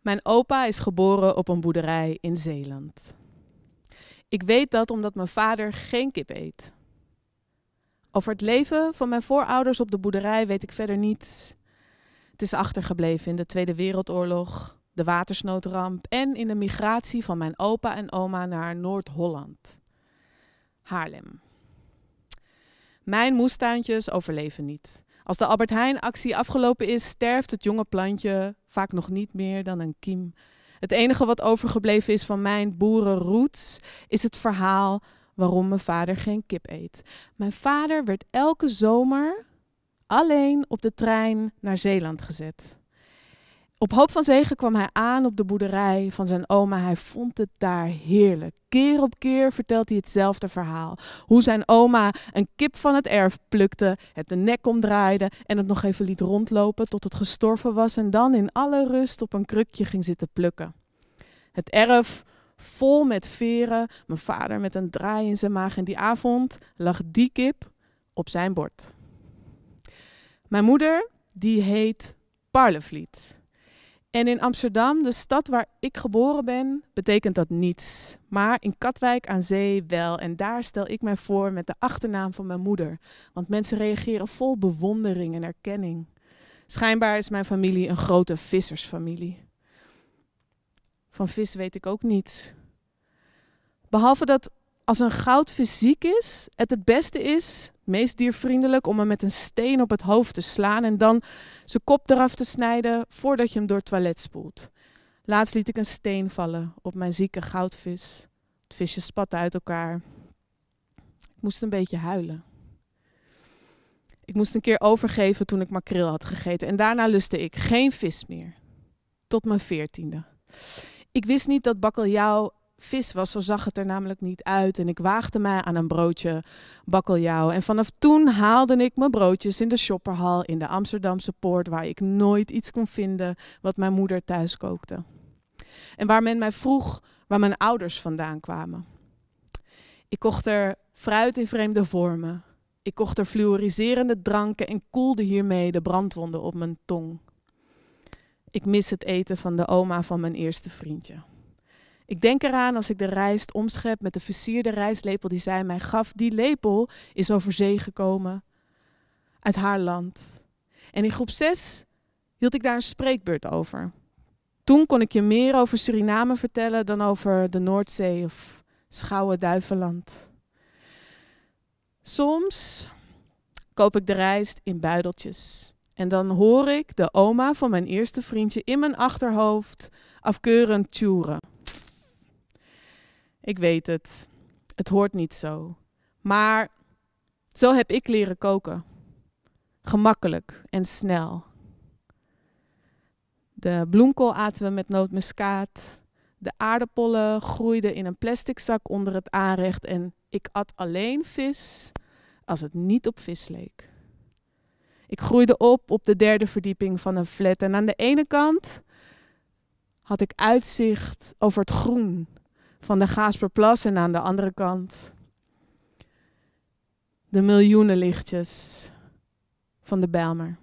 Mijn opa is geboren op een boerderij in Zeeland. Ik weet dat omdat mijn vader geen kip eet. Over het leven van mijn voorouders op de boerderij weet ik verder niets. Het is achtergebleven in de Tweede Wereldoorlog, de watersnoodramp en in de migratie van mijn opa en oma naar Noord-Holland, Haarlem. Mijn moestuintjes overleven niet. Als de Albert Heijn-actie afgelopen is, sterft het jonge plantje vaak nog niet meer dan een kiem. Het enige wat overgebleven is van mijn boerenroots is het verhaal waarom mijn vader geen kip eet. Mijn vader werd elke zomer alleen op de trein naar Zeeland gezet. Op hoop van zegen kwam hij aan op de boerderij van zijn oma. Hij vond het daar heerlijk. Keer op keer vertelt hij hetzelfde verhaal. Hoe zijn oma een kip van het erf plukte, het de nek omdraaide en het nog even liet rondlopen tot het gestorven was en dan in alle rust op een krukje ging zitten plukken. Het erf vol met veren, mijn vader met een draai in zijn maag en die avond lag die kip op zijn bord. Mijn moeder, die heet Parlevliet. En in Amsterdam, de stad waar ik geboren ben, betekent dat niets. Maar in Katwijk aan Zee wel. En daar stel ik mij voor met de achternaam van mijn moeder. Want mensen reageren vol bewondering en erkenning. Schijnbaar is mijn familie een grote vissersfamilie. Van vis weet ik ook niet. Behalve dat als een goudvis ziek is, het het beste is, meest diervriendelijk, om hem met een steen op het hoofd te slaan en dan zijn kop eraf te snijden voordat je hem door het toilet spoelt. Laatst liet ik een steen vallen op mijn zieke goudvis. Het visje spatte uit elkaar. Ik moest een beetje huilen. Ik moest een keer overgeven toen ik makreel had gegeten en daarna lustte ik geen vis meer. Tot mijn veertiende. Ik wist niet dat bakkeljauw vis was, zo zag het er namelijk niet uit. En ik waagde mij aan een broodje bakkeljauw. En vanaf toen haalde ik mijn broodjes in de shopperhal in de Amsterdamse poort, waar ik nooit iets kon vinden wat mijn moeder thuis kookte. En waar men mij vroeg waar mijn ouders vandaan kwamen. Ik kocht er fruit in vreemde vormen. Ik kocht er fluoriserende dranken en koelde hiermee de brandwonden op mijn tong. Ik mis het eten van de oma van mijn eerste vriendje. Ik denk eraan als ik de rijst omschep met de versierde rijstlepel die zij mij gaf. Die lepel is over zee gekomen uit haar land. En in groep 6 hield ik daar een spreekbeurt over. Toen kon ik je meer over Suriname vertellen dan over de Noordzee of Schouwen-Duiveland. Soms koop ik de rijst in buideltjes. En dan hoor ik de oma van mijn eerste vriendje in mijn achterhoofd afkeurend tjoeren. Ik weet het. Het hoort niet zo. Maar zo heb ik leren koken. Gemakkelijk en snel. De bloemkool aten we met nootmuskaat. De aardappelen groeiden in een plastic zak onder het aanrecht en ik at alleen vis als het niet op vis leek. Ik groeide op op de derde verdieping van een flat en aan de ene kant had ik uitzicht over het groen van de Gaasperplas en aan de andere kant de miljoenen lichtjes van de Belmer.